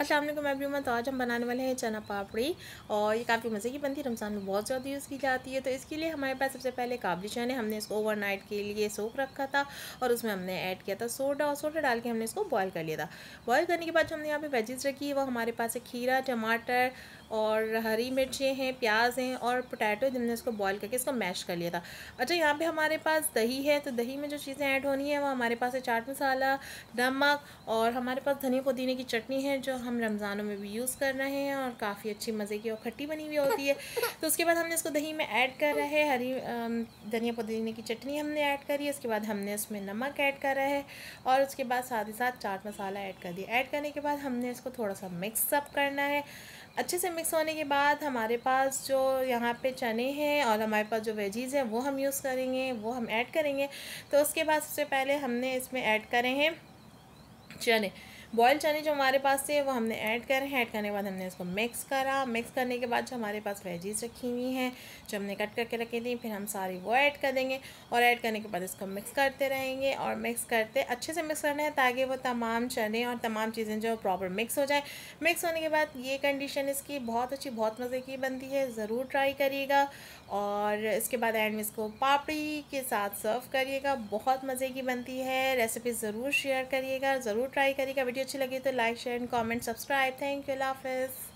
को वालेकुम एवरीवन तो आज हम बनाने वाले हैं चना पापड़ी और ये काफ़ी मज़े की बनती है रमज़ान में बहुत ज़्यादा यूज़ की जाती है तो इसके लिए हमारे पास सबसे पहले काबली चने हमने इसको ओवरनाइट के लिए सोख रखा था और उसमें हमने ऐड किया था सोडा और सोडा डाल के हमने इसको बॉयल कर लिया था बॉयल करने के बाद जो हमने यहाँ पे वेजेज रखी है वो हमारे पास है खीरा टमाटर और हरी मिर्चें हैं प्याज हैं और पोटैटो जिनने इसको बॉईल करके इसको मैश कर लिया था अच्छा यहाँ पे हमारे पास दही है तो दही में जो चीज़ें ऐड होनी है वो हमारे पास है चाट मसाला नमक और हमारे पास धनिया पुदीने की चटनी है जो हम रमज़ानों में भी यूज़ कर रहे हैं और काफ़ी अच्छी मज़े की और खट्टी बनी हुई होती है तो उसके बाद हमने इसको दही में ऐड कर रहा है हरी धनिया पुदीने की चटनी हमने ऐड करी है उसके बाद हमने इसमें नमक ऐड करा है और उसके बाद साथ ही साथ चाट मसाला ऐड कर दिया ऐड करने के बाद हमने इसको थोड़ा सा मिक्सअप करना है अच्छे से मिक्स होने के बाद हमारे पास जो यहाँ पे चने हैं और हमारे पास जो वेजीज़ हैं वो हम यूज़ करेंगे वो हम ऐड करेंगे तो उसके बाद सबसे पहले हमने इसमें ऐड करे हैं चने बॉयल चने जो हमारे पास थे वो हमने ऐड करे हैं ऐड करने के बाद हमने इसको मिक्स करा मिक्स करने के बाद जो हमारे पास वेजीज रखी हुई हैं जो हमने कट करके रखी थी फिर हम सारी वो ऐड कर देंगे और ऐड करने के बाद इसको मिक्स करते रहेंगे और मिक्स करते अच्छे से मिक्स करना है ताकि वो तमाम चने और तमाम चीज़ें जो प्रॉपर मिक्स हो जाए मिक्स होने के बाद ये कंडीशन इसकी बहुत अच्छी बहुत मज़े की बनती है ज़रूर ट्राई करिएगा और इसके बाद एंड में इसको पापड़ी के साथ सर्व करिएगा बहुत मज़े की बनती है रेसिपी ज़रूर शेयर करिएगा ज़रूर ट्राई करिएगा वीडियो अच्छी लगी तो like share and comment subscribe thank you हाफिज़